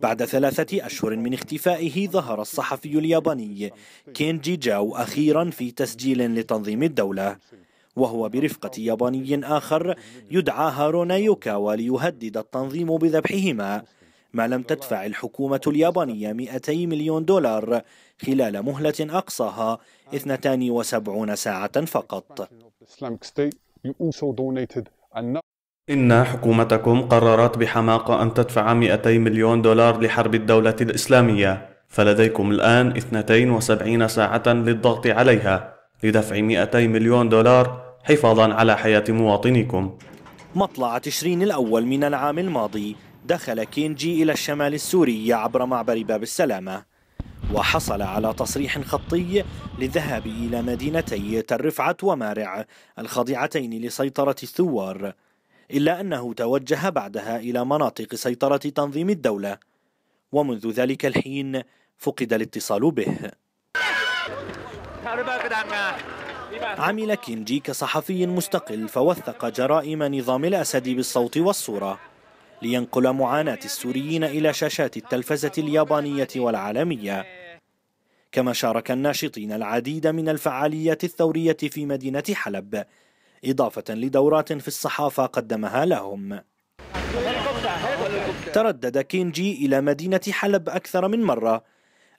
بعد ثلاثة أشهر من اختفائه ظهر الصحفي الياباني كينجي جاو أخيرا في تسجيل لتنظيم الدولة وهو برفقة ياباني آخر يدعى هارونا يوكاوا ليهدد التنظيم بذبحهما ما لم تدفع الحكومة اليابانية 200 مليون دولار خلال مهلة أقصاها 72 ساعة فقط إن حكومتكم قررت بحماقة أن تدفع 200 مليون دولار لحرب الدولة الإسلامية فلديكم الآن 72 ساعة للضغط عليها لدفع 200 مليون دولار حفاظا على حياة مواطنيكم مطلع تشرين الأول من العام الماضي دخل كينجي إلى الشمال السوري عبر معبر باب السلامة وحصل على تصريح خطي للذهاب إلى مدينتي ترفعت ومارع الخاضعتين لسيطرة الثوار إلا أنه توجه بعدها إلى مناطق سيطرة تنظيم الدولة ومنذ ذلك الحين فقد الاتصال به عمل كينجي كصحفي مستقل فوثق جرائم نظام الأسد بالصوت والصورة لينقل معاناة السوريين إلى شاشات التلفزة اليابانية والعالمية كما شارك الناشطين العديد من الفعاليات الثورية في مدينة حلب إضافة لدورات في الصحافة قدمها لهم تردد كينجي إلى مدينة حلب أكثر من مرة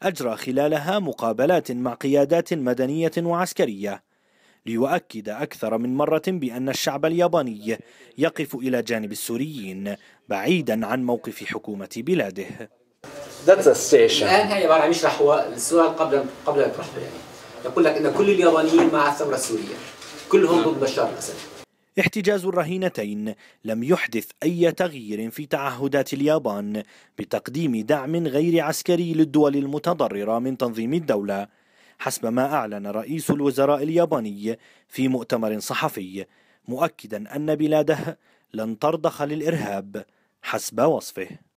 أجرى خلالها مقابلات مع قيادات مدنية وعسكرية ليؤكد أكثر من مرة بأن الشعب الياباني يقف إلى جانب السوريين بعيدا عن موقف حكومة بلاده الآن هي عبارة عن يشرح السؤال قبل قبل أن تروح يعني يقول لك أن كل اليابانيين مع الثورة السورية كلهم ضد بشار الأسد احتجاز الرهينتين لم يحدث أي تغيير في تعهدات اليابان بتقديم دعم غير عسكري للدول المتضررة من تنظيم الدولة حسب ما أعلن رئيس الوزراء الياباني في مؤتمر صحفي مؤكدا أن بلاده لن ترضخ للإرهاب حسب وصفه